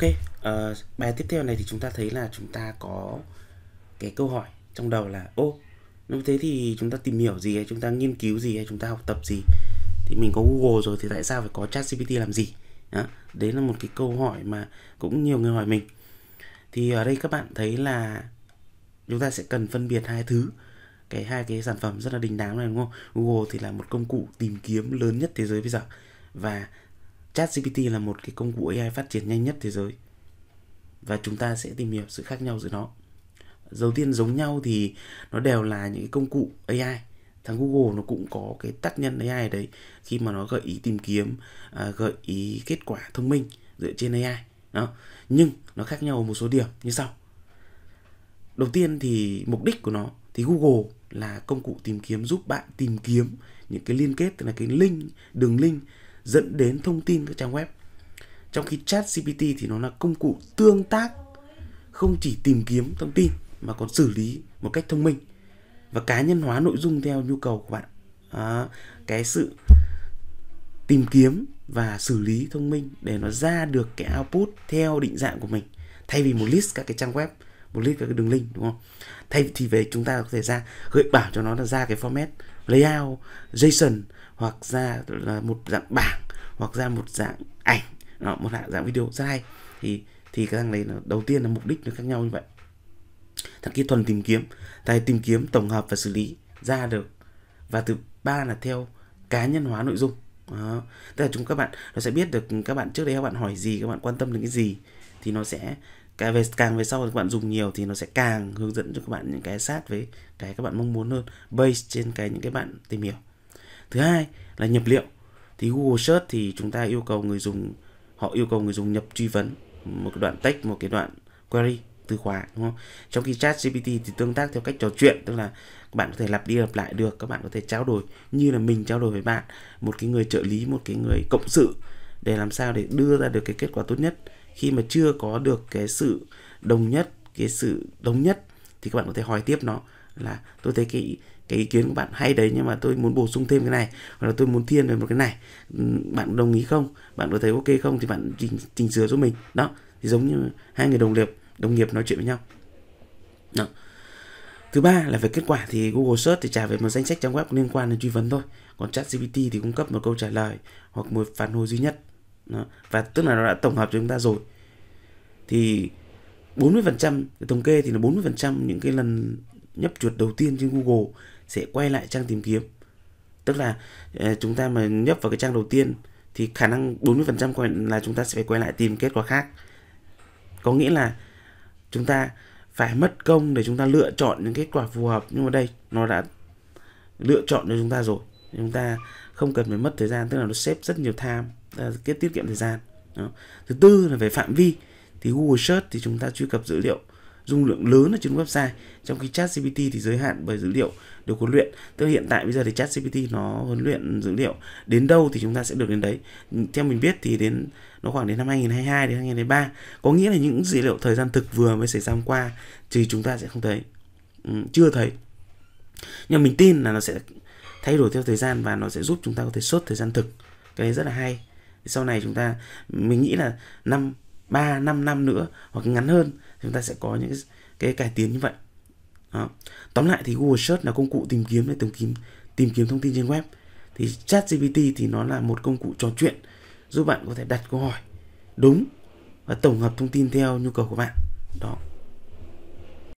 Ok, uh, bài tiếp theo này thì chúng ta thấy là chúng ta có cái câu hỏi trong đầu là ô nếu thế thì chúng ta tìm hiểu gì hay chúng ta nghiên cứu gì hay chúng ta học tập gì thì mình có Google rồi thì tại sao phải có ChatGPT làm gì? Đó, đấy là một cái câu hỏi mà cũng nhiều người hỏi mình. Thì ở đây các bạn thấy là chúng ta sẽ cần phân biệt hai thứ cái hai cái sản phẩm rất là đình đám này đúng không? Google thì là một công cụ tìm kiếm lớn nhất thế giới bây giờ và ChatGPT là một cái công cụ AI phát triển nhanh nhất thế giới và chúng ta sẽ tìm hiểu sự khác nhau giữa nó. Đầu tiên giống nhau thì nó đều là những cái công cụ AI. Thằng Google nó cũng có cái tác nhân AI đấy khi mà nó gợi ý tìm kiếm, à, gợi ý kết quả thông minh dựa trên AI. Đó. Nhưng nó khác nhau ở một số điểm như sau. Đầu tiên thì mục đích của nó thì Google là công cụ tìm kiếm giúp bạn tìm kiếm những cái liên kết tức là cái link đường link dẫn đến thông tin các trang web trong khi chat GPT thì nó là công cụ tương tác không chỉ tìm kiếm thông tin mà còn xử lý một cách thông minh và cá nhân hóa nội dung theo nhu cầu của bạn à, cái sự tìm kiếm và xử lý thông minh để nó ra được cái output theo định dạng của mình thay vì một list các cái trang web một list các cái đường link đúng không thay thì về chúng ta có thể ra gợi bảo cho nó là ra cái format layout json hoặc ra là một dạng bảng hoặc ra một dạng ảnh đó, một dạng video rất hay thì thì cái thằng này là đầu tiên là mục đích nó khác nhau như vậy thằng kia thuần tìm kiếm tài tìm kiếm tổng hợp và xử lý ra được và thứ ba là theo cá nhân hóa nội dung đó. tức là chúng các bạn nó sẽ biết được các bạn trước đây các bạn hỏi gì các bạn quan tâm đến cái gì thì nó sẽ càng về càng về sau các bạn dùng nhiều thì nó sẽ càng hướng dẫn cho các bạn những cái sát với cái các bạn mong muốn hơn base trên cái những cái bạn tìm hiểu thứ hai là nhập liệu thì Google Search thì chúng ta yêu cầu người dùng họ yêu cầu người dùng nhập truy vấn một cái đoạn text một cái đoạn query từ khóa đúng không trong khi chat GPT thì tương tác theo cách trò chuyện tức là các bạn có thể lặp đi lặp lại được các bạn có thể trao đổi như là mình trao đổi với bạn một cái người trợ lý một cái người cộng sự để làm sao để đưa ra được cái kết quả tốt nhất khi mà chưa có được cái sự đồng nhất cái sự đồng nhất thì các bạn có thể hỏi tiếp nó là tôi thấy cái cái ý kiến của bạn hay đấy nhưng mà tôi muốn bổ sung thêm cái này hoặc là tôi muốn thiên về một cái này ừ, bạn đồng ý không bạn có thấy ok không thì bạn chỉnh chỉnh sửa giúp mình đó thì giống như hai người đồng nghiệp đồng nghiệp nói chuyện với nhau đó. thứ ba là về kết quả thì Google Search thì trả về một danh sách trang web liên quan đến truy vấn thôi còn chat gpt thì cung cấp một câu trả lời hoặc một phản hồi duy nhất đó. và tức là nó đã tổng hợp cho chúng ta rồi thì 40% cái thống kê thì là 40% những cái lần nhấp chuột đầu tiên trên Google sẽ quay lại trang tìm kiếm tức là ờ, chúng ta mà nhấp vào cái trang đầu tiên thì khả năng 40% quay là chúng ta sẽ phải quay lại tìm kết quả khác có nghĩa là chúng ta phải mất công để chúng ta lựa chọn những kết quả phù hợp nhưng mà đây nó đã lựa chọn cho chúng ta rồi chúng ta không cần phải mất thời gian tức là nó xếp rất nhiều tham, tiết tiết kiệm thời gian Đó. thứ tư là về phạm vi thì Google Search thì chúng ta truy cập dữ liệu dung lượng lớn ở trên website trong khi chat GPT thì giới hạn bởi dữ liệu được huấn luyện tức hiện tại bây giờ thì chat GPT nó huấn luyện dữ liệu đến đâu thì chúng ta sẽ được đến đấy theo mình biết thì đến nó khoảng đến năm 2022 đến 2023 có nghĩa là những dữ liệu thời gian thực vừa mới xảy ra hôm qua thì chúng ta sẽ không thấy ừ, chưa thấy nhưng mình tin là nó sẽ thay đổi theo thời gian và nó sẽ giúp chúng ta có thể sốt thời gian thực cái đấy rất là hay sau này chúng ta mình nghĩ là năm 3 5 năm nữa hoặc ngắn hơn chúng ta sẽ có những cái, cái cải tiến như vậy đó. tóm lại thì Google Search là công cụ tìm kiếm để tìm kiếm tìm kiếm thông tin trên web thì ChatGPT thì nó là một công cụ trò chuyện giúp bạn có thể đặt câu hỏi đúng và tổng hợp thông tin theo nhu cầu của bạn đó